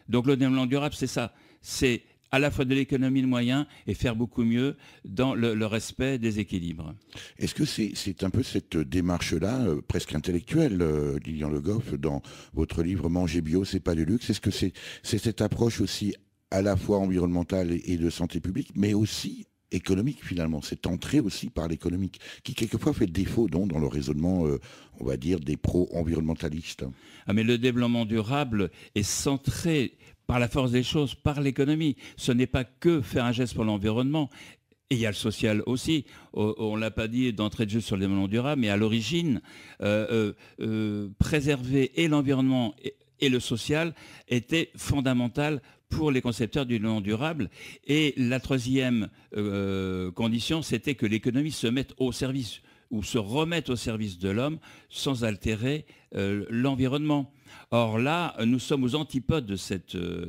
Donc le développement durable, c'est ça. C'est à la fois de l'économie de moyens et faire beaucoup mieux dans le, respect des équilibres. Est-ce que c'est un peu cette démarche-là, euh, presque intellectuelle, euh, Lilian Le Goff, dans votre livre Manger bio, c'est pas du luxe Est-ce que c'est cette approche aussi à la fois environnementale et de santé publique, mais aussi économique finalement, cette entrée aussi par l'économique, qui quelquefois fait défaut donc, dans le raisonnement, euh, on va dire, des pro-environnementalistes. Ah mais le développement durable est centré par la force des choses, par l'économie. Ce n'est pas que faire un geste pour l'environnement. Et il y a le social aussi. Oh, on ne l'a pas dit d'entrée de jeu sur le développement durable, mais à l'origine, euh, euh, euh, préserver et l'environnement et, le social était fondamental pour les concepteurs du non durable. Et la troisième condition, c'était que l'économie se mette au service ou se remettre au service de l'homme sans altérer euh, l'environnement. Or là, nous sommes aux antipodes euh,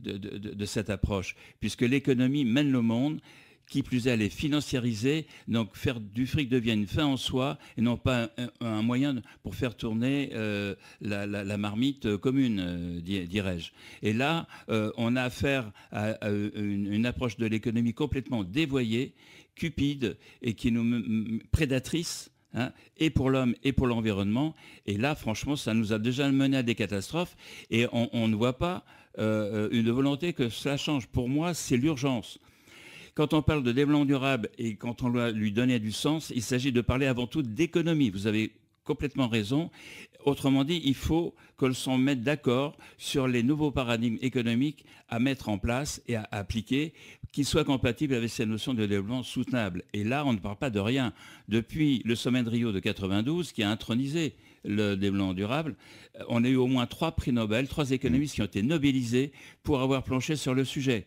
de cette, approche, puisque l'économie mène le monde, qui plus est, elle est financiarisée, donc faire du fric devient une fin en soi et non pas un, moyen pour faire tourner euh, la, marmite commune, dirais-je. Et là, on a affaire à, une, approche de l'économie complètement dévoyée cupide et qui nous prédatrice hein, et pour l'homme et pour l'environnement. Et là, franchement, ça nous a déjà mené à des catastrophes et on, ne voit pas euh, une volonté que cela change. Pour moi, c'est l'urgence. Quand on parle de développement durable et quand on doit lui donner du sens, il s'agit de parler avant tout d'économie. Vous avez complètement raison. Autrement dit, il faut qu'on se mette d'accord sur les nouveaux paradigmes économiques à mettre en place et à appliquer, qu'ils soient compatibles avec ces notions de développement soutenable. Et là, on ne parle pas de rien. Depuis le sommet de Rio de 92, qui a intronisé le développement durable, euh, on a eu au moins trois prix Nobel, trois économistes mmh. qui ont été nobilisés pour avoir planché sur le sujet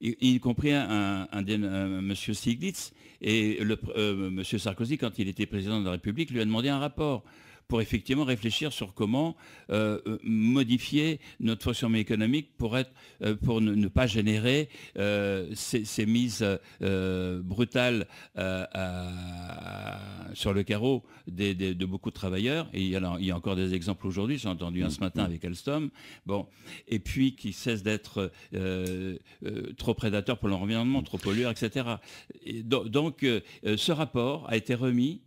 y, compris un, monsieur Stiglitz et le, euh, monsieur Sarkozy, quand il était président de la République, lui a demandé un rapport pour effectivement réfléchir sur comment euh, euh, modifier notre fonctionnement économique pour, être, euh, pour ne, pas générer ces, mises brutales sur le carreau de beaucoup de travailleurs. Et il y a, encore des exemples aujourd'hui, ai entendu un ce matin avec Alstom. Bon, et puis qui cessent d'être trop prédateurs pour l'environnement, trop polluants, etc. donc ce rapport a été remis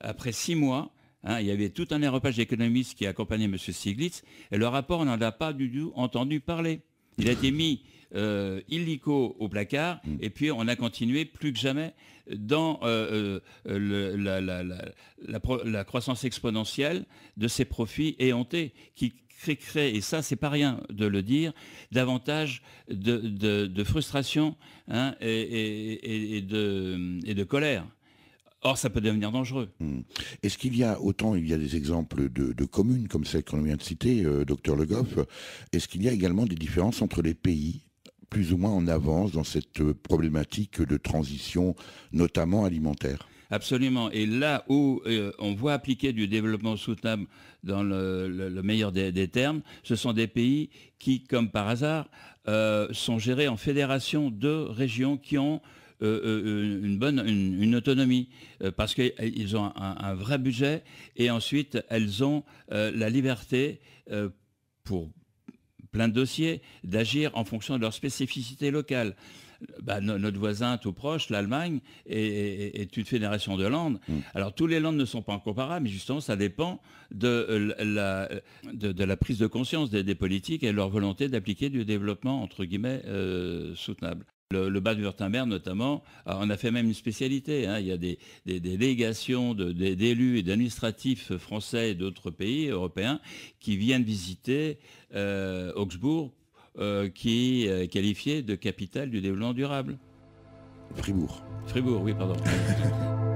après six mois Hein, il y avait tout un aéropage d'économistes qui accompagnait M. Siglitz, et le rapport n'en a pas du tout entendu parler. Il a été mis euh, illico au placard, mm. et puis on a continué plus que jamais dans euh, euh, la, croissance exponentielle de ces profits éhontés qui créent, et ça c'est pas rien de le dire, davantage de, frustration hein, et de colère. Or, ça peut devenir dangereux. Hmm. Est-ce qu'il y a, autant il y a des exemples de, communes comme celle qu'on vient de citer, euh, docteur Le Goff, est-ce qu'il y a également des différences entre les pays plus ou moins en avance dans cette euh, problématique de transition, notamment alimentaire Absolument. Et là où euh, on voit appliquer du développement soutenable dans le, meilleur des, termes, ce sont des pays qui, comme par hasard, sont gérés en fédération de régions qui ont euh, euh, euh, une bonne une, autonomie parce qu'ils ont un, vrai budget et ensuite elles ont la liberté pour plein de dossiers d'agir en fonction de leurs spécificités locales. Bah, notre voisin tout proche, l'Allemagne, est, une fédération de landes. Mm. Alors tous les landes ne sont pas incomparables, mais justement ça dépend de, la, prise de conscience des, politiques et leur volonté d'appliquer du développement, entre guillemets, soutenable. Le, bas de notamment, on a fait même une spécialité. Hein. Il y a des, délégations d'élus et d'administratifs français et d'autres pays européens qui viennent visiter euh, Augsbourg, euh, qui est euh, qualifié de capitale du développement durable. Fribourg. Fribourg, oui, pardon.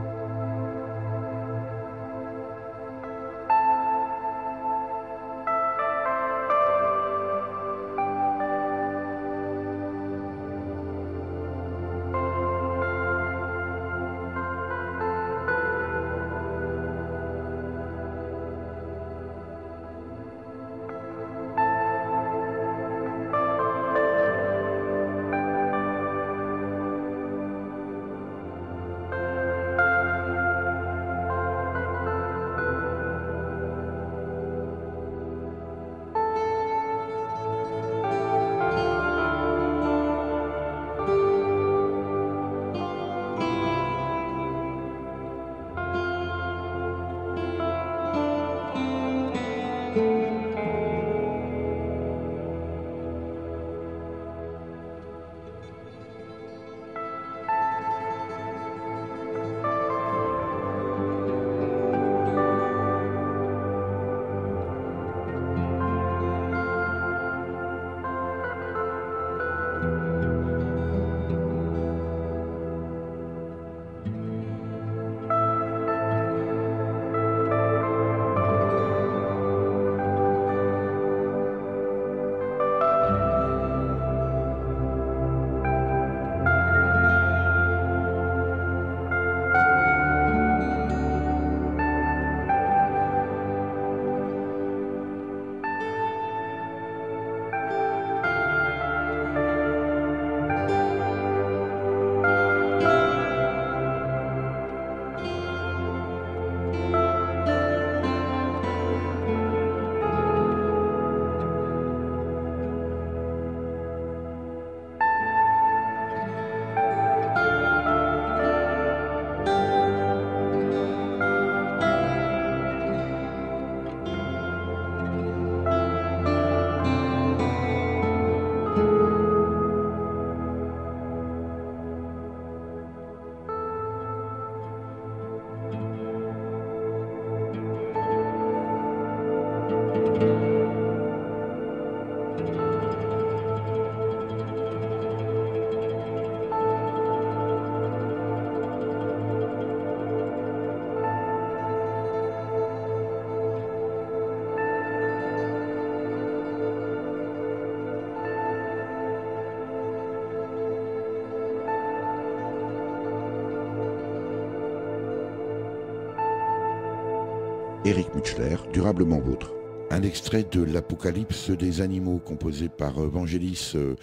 Eric Mutschler, durablement vôtre. Un extrait de l'Apocalypse des animaux composé par euh, Vangelis. Euh,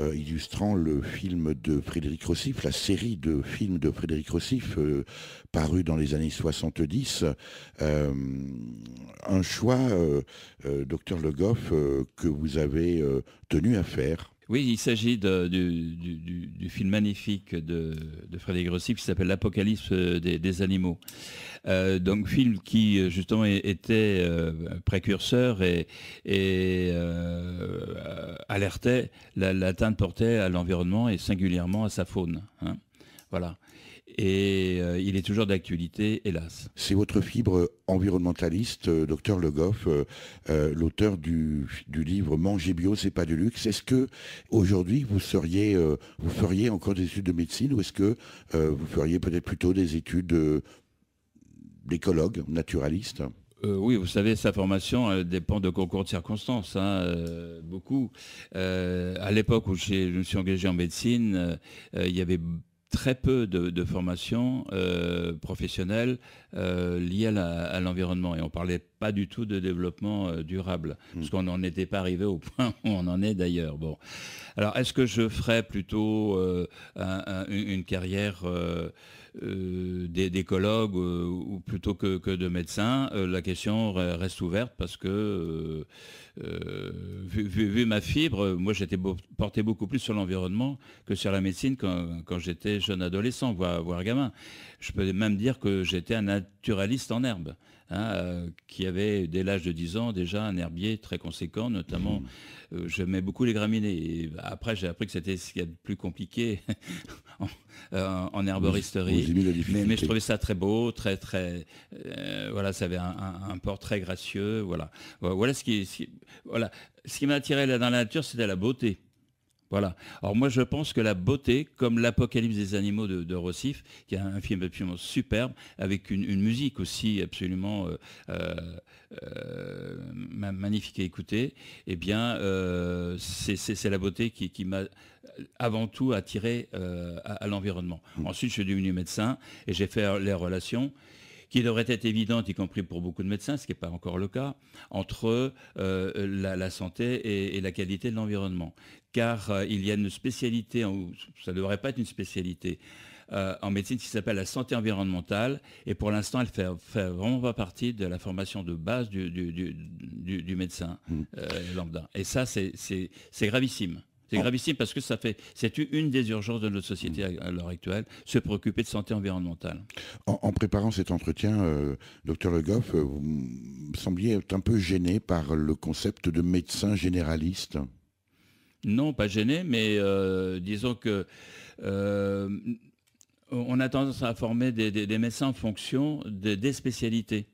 euh, illustrant le film de Frédéric Rossif, la série de films de Frédéric Rossif paru dans les années 70. un choix, docteur Le Goff, que vous avez tenu à faire oui, il s'agit du, film magnifique de, Frédéric Rossi qui s'appelle L'Apocalypse des, animaux. Euh, donc film qui justement était euh, précurseur et, euh, alertait l'atteinte portée à l'environnement et singulièrement à sa faune. Hein. Voilà et euh, il est toujours d'actualité, hélas. C'est votre fibre environnementaliste, euh, docteur Le Goff, euh, l'auteur du, livre Manger bio, c'est pas du luxe. Est-ce que aujourd'hui vous seriez, vous feriez encore des études de médecine ou est-ce que vous feriez peut-être plutôt des études d'écologue, naturaliste oui, vous savez, sa formation dépend de concours de circonstances, hein, beaucoup. à l'époque où je me suis engagé en médecine, il y avait très peu de, formation euh, professionnelle liée euh, liées à, l'environnement. Et on ne parlait pas du tout de développement euh, durable, puisqu'on hmm. parce qu'on n'en était pas arrivé au point où on en est d'ailleurs. Bon. Alors, est-ce que je ferais plutôt une carrière d'écologue ou plutôt que de médecin La question reste ouverte parce que euh, vu, ma fibre, moi j'étais porté beaucoup plus sur l'environnement que sur la médecine quand, j'étais jeune adolescent, voire, gamin. Je peux même dire que j'étais un naturaliste en herbe. Hein, euh, qui avait dès l'âge de 10 ans déjà un herbier très conséquent, notamment mmh. euh, je mets beaucoup les graminées. après, j'ai appris que c'était ce qu'il y a de plus compliqué en, herboristerie. mais, je trouvais ça très beau, très, très. voilà, ça avait un, port très gracieux. Voilà. Voilà ce qui voilà. Ce qui m'a attiré dans la nature, c'était la beauté. Voilà. Alors moi, je pense que la beauté, comme l'Apocalypse des animaux de, Rossif, qui est un film absolument superbe, avec une, musique aussi absolument euh, euh, euh, magnifique à écouter, eh bien, c'est la beauté qui, m'a avant tout attiré à l'environnement. Mm. Ensuite, je suis devenu médecin et j'ai fait les relations qui devrait être évidente, y compris pour beaucoup de médecins, ce qui n'est pas encore le cas, entre euh, la, santé et, la qualité de l'environnement. Car euh, il y a une spécialité, ça ne devrait pas être une spécialité, euh, en médecine qui s'appelle la santé environnementale. Et pour l'instant, elle ne fait, vraiment pas partie de la formation de base du, médecin mmh. lambda. Et ça, c'est gravissime. C'est gravissime parce que ça fait, c'est une des urgences de notre société à, l'heure actuelle, se préoccuper de santé environnementale. En, préparant cet entretien, euh, docteur Le Goff, euh, vous sembliez être un peu gêné par le concept de médecin généraliste. Non, pas gêné, mais euh, disons que on a tendance à former des, médecins en fonction des spécialités.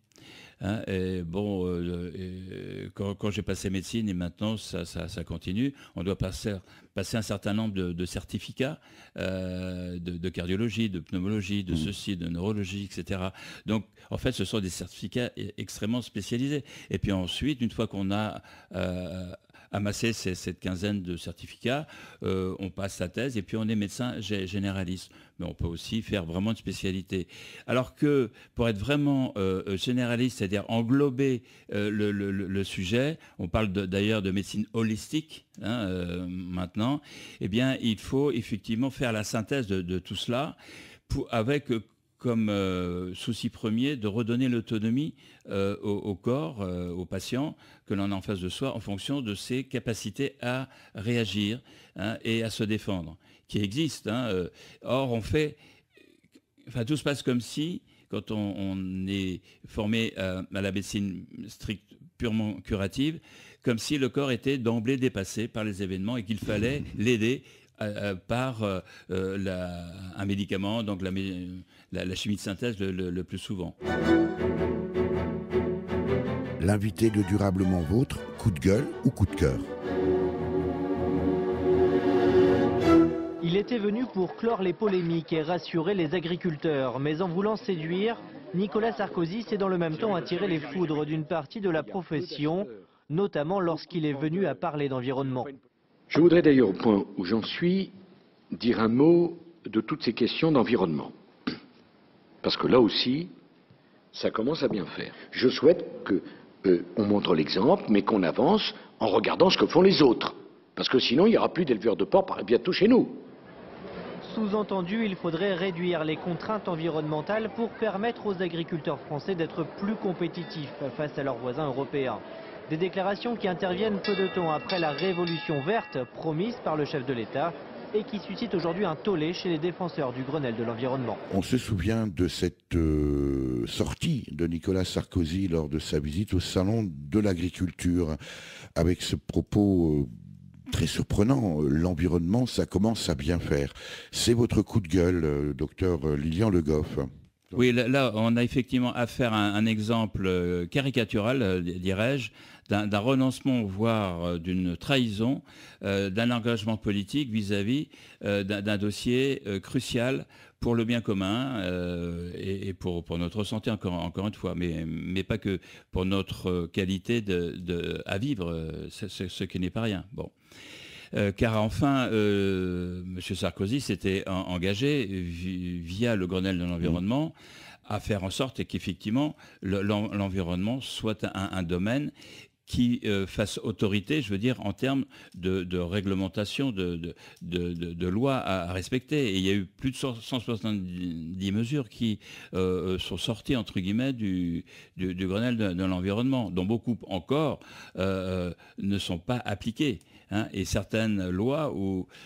Hein, et bon, euh, quand, j'ai passé médecine et maintenant ça, continue, on doit passer, un certain nombre de, certificats euh, de, cardiologie, de pneumologie, de mmh. ceci, de neurologie, etc. Donc en fait, ce sont des certificats eh, extrêmement spécialisés. Et puis ensuite, une fois qu'on a euh, amasser cette quinzaine de certificats, euh, on passe sa thèse et puis on est médecin généraliste. Mais on peut aussi faire vraiment une spécialité. Alors que pour être vraiment euh, euh, généraliste, c'est-à-dire englober le, sujet, on parle d'ailleurs de, médecine holistique hein, maintenant, eh bien il faut effectivement faire la synthèse de, tout cela avec comme euh, souci premier de redonner l'autonomie euh, au, corps, euh, au patient que l'on a en face de soi en fonction de ses capacités à réagir hein, et à se défendre, qui existent. Hein, or, on fait... Enfin, tout se passe comme si, quand on, est formé à, la médecine stricte purement curative, comme si le corps était d'emblée dépassé par les événements et qu'il fallait l'aider par un médicament, donc la, la, chimie de synthèse le, le plus souvent. L'invité de Durablement Vôtre, coup de gueule ou coup de cœur Il était venu pour clore les polémiques et rassurer les agriculteurs, mais en voulant séduire, Nicolas Sarkozy s'est dans le même temps attiré les foudres d'une partie de la profession, notamment lorsqu'il est venu à parler d'environnement. Je voudrais d'ailleurs, au point où j'en suis, dire un mot de toutes ces questions d'environnement. Parce que là aussi, ça commence à bien faire. Je souhaite qu'on euh, montre l'exemple, mais qu'on avance en regardant ce que font les autres. Parce que sinon, il n'y aura plus d'éleveurs de porcs bientôt chez nous. Sous-entendu, il faudrait réduire les contraintes environnementales pour permettre aux agriculteurs français d'être plus compétitifs face à leurs voisins européens. Des déclarations qui interviennent peu de temps après la révolution verte promise par le chef de l'État et qui suscite aujourd'hui un tollé chez les défenseurs du Grenelle de l'environnement. On se souvient de cette euh, sortie de Nicolas Sarkozy lors de sa visite au Salon de l'agriculture, avec ce propos... Euh, très surprenant. Euh, l'environnement, ça commence à bien faire. C'est votre coup de gueule, docteur Lilian Le Goff. Oui, là, on a effectivement affaire à un, un exemple euh, caricatural, euh, dirais-je, d'un renoncement, voire euh, d'une trahison, d'un engagement politique vis-à-vis d'un dossier crucial pour le bien commun et, pour, notre santé, encore, une fois, mais, pas que pour notre qualité de, à vivre, ce, ce qui n'est pas rien. Bon. Euh, car enfin, euh, M. Sarkozy s'était engagé via le Grenelle de l'environnement. à faire en sorte qu'effectivement l'environnement soit un, domaine qui euh, fasse autorité, je veux dire, en termes de, réglementation, de, loi à, respecter. Et il y a eu plus de 170 mesures qui sont sorties, entre guillemets, du, Grenelle de, l'environnement, dont beaucoup encore ne sont pas appliquées. Hein, et certaines lois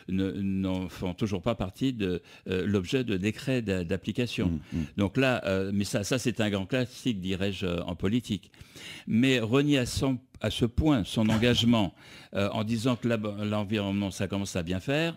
n'en font toujours pas partie de euh, l'objet de décrets d'application. Mmh, mmh. Donc là, euh, mais ça, ça c'est un grand classique, dirais-je, euh, en politique. Mais renier à ce point son engagement en disant que l'environnement, ça commence à bien faire,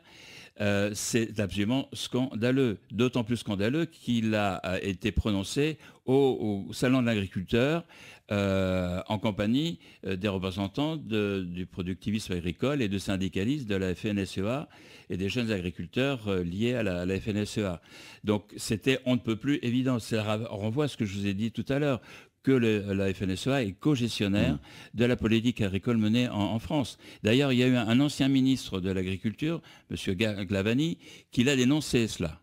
c'est absolument scandaleux. D'autant plus scandaleux qu'il a été prononcé au, au Salon de l'agriculteur euh, en compagnie euh, des représentants du productivisme agricole et de syndicalistes de la FNSEA et des jeunes agriculteurs euh, liés à la, FNSEA. E Donc c'était on ne peut plus évident. On renvoie à ce que je vous ai dit tout à l'heure que la FNSEA est co-gestionnaire mmh. de la politique agricole menée en, France. D'ailleurs, il y a eu un, un ancien ministre de l'Agriculture, M. Glavani, qui l'a dénoncé cela.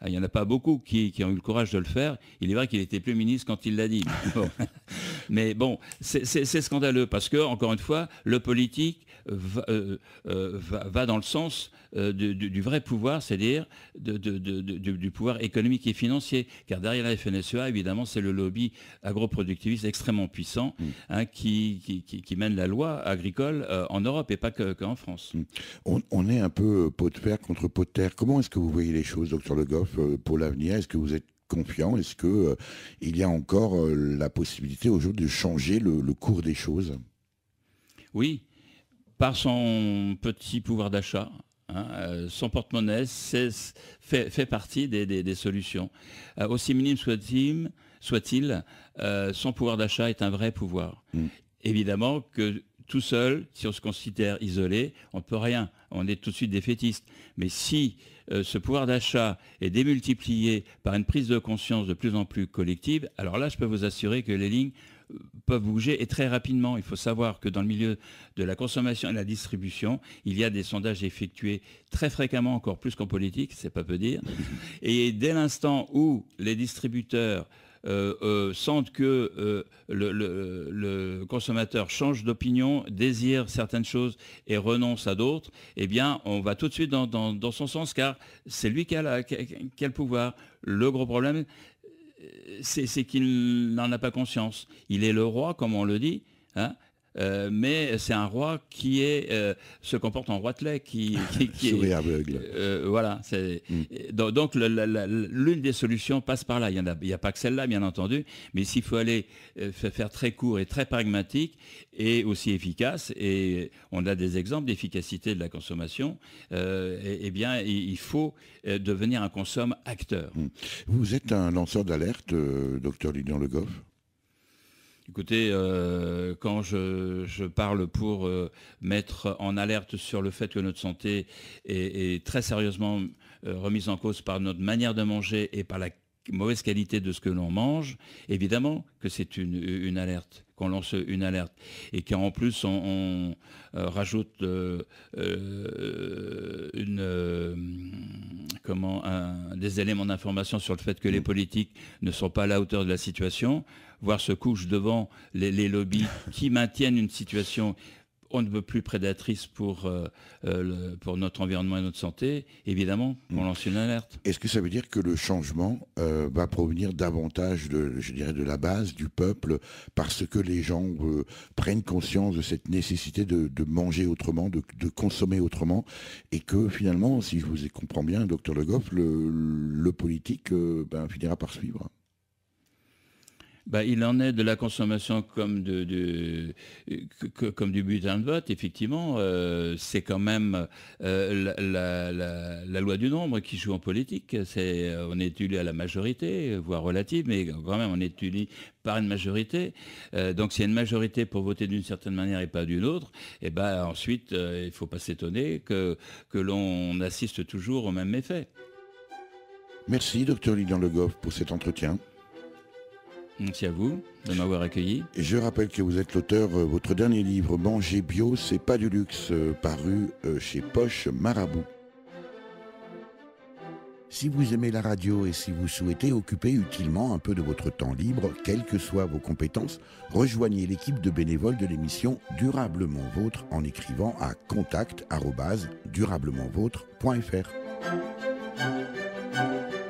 Ah, il n'y en a pas beaucoup qui, ont eu le courage de le faire. Il est vrai qu'il était plus ministre quand il l'a dit. Mais bon, c'est scandaleux parce que, encore une fois, le politique euh, euh, va, va, dans le sens euh, du, vrai pouvoir, c'est-à-dire de, du, pouvoir économique et financier. Car derrière la FNSEA, évidemment, c'est le lobby agroproductiviste extrêmement puissant mm. hein, qui, mène la loi agricole en Europe et pas qu'en France. Mm. On, est un peu pot de fer contre pot de terre. Comment est-ce que vous voyez les choses, docteur Le Goff, pour l'avenir Est-ce que vous êtes confiant Est-ce qu'il il y a encore la possibilité aujourd'hui de changer le, le cours des choses Oui, par son petit pouvoir d'achat, hein, euh, son porte-monnaie fait, fait, partie des, solutions. Euh, aussi minime soit-il, euh, son pouvoir d'achat est un vrai pouvoir. Mm. Évidemment que tout seul, si on se considère isolé, on ne peut rien. On est tout de suite défaitiste. Mais si ce pouvoir d'achat est démultiplié par une prise de conscience de plus en plus collective, alors là, je peux vous assurer que les lignes peuvent bouger et très rapidement. Il faut savoir que dans le milieu de la consommation et de la distribution, il y a des sondages effectués très fréquemment, encore plus qu'en politique, c'est pas peu dire. Et dès l'instant où les distributeurs euh, euh, sentent que euh, le, consommateur change d'opinion, désire certaines choses et renonce à d'autres, eh bien, on va tout de suite dans, son sens, car c'est lui qui a, qui a le pouvoir. Le gros problème, c'est qu'il n'en a pas conscience. Il est le roi, comme on le dit, hein. Euh, mais c'est un roi qui euh, se comporte en roi de qui, qui, est, aveugle. Euh, voilà. Mm. Donc, l'une des solutions passe par là. Il n'y a, pas que celle-là, bien entendu, mais s'il faut aller faire très court et très pragmatique et aussi efficace, et on a des exemples d'efficacité de la consommation, eh bien, il faut devenir un consomme acteur. Mm. Vous êtes un lanceur d'alerte, docteur Lilian Le Goff Écoutez, euh, quand je, parle pour euh, mettre en alerte sur le fait que notre santé est, très sérieusement euh, remise en cause par notre manière de manger et par la mauvaise qualité de ce que l'on mange, évidemment que c'est une, alerte, qu'on lance une alerte. Et qu'en plus, on rajoute une un, des éléments d'information sur le fait que les mm. politiques ne sont pas à la hauteur de la situation, voire se couchent devant les, les lobbies qui maintiennent une situation on ne veut plus prédatrice pour, euh, euh, pour notre environnement et notre santé, évidemment, on mm. lance une alerte. Est-ce que ça veut dire que le changement euh, va provenir davantage de, je dirais, de la base, du peuple, parce que les gens prennent conscience de cette nécessité de, manger autrement, de, consommer autrement, et que finalement, si je vous comprends bien, docteur Le Goff, le, politique ben, finira par suivre bah, il en est de la consommation comme, du butin de vote, effectivement. Euh, c'est quand même euh, la, loi du nombre qui joue en politique. Euh, on est élu à la majorité, voire relative, mais quand même, on est élu par une majorité. donc, s'il y a une majorité pour voter d'une certaine manière et pas d'une autre, et eh ben ensuite, il ne faut pas s'étonner que, que l'on assiste toujours au même effet. Merci, docteur Lilian Le Goff, pour cet entretien. Merci à vous de m'avoir accueilli. Je rappelle que vous êtes l'auteur, de euh, votre dernier livre, Manger bio, c'est pas du luxe, euh, paru euh, chez Poche Marabout. Si vous aimez la radio et si vous souhaitez occuper utilement un peu de votre temps libre, quelles que soient vos compétences, rejoignez l'équipe de bénévoles de l'émission Durablement Vôtre en écrivant à contact@durablementvôtre.fr.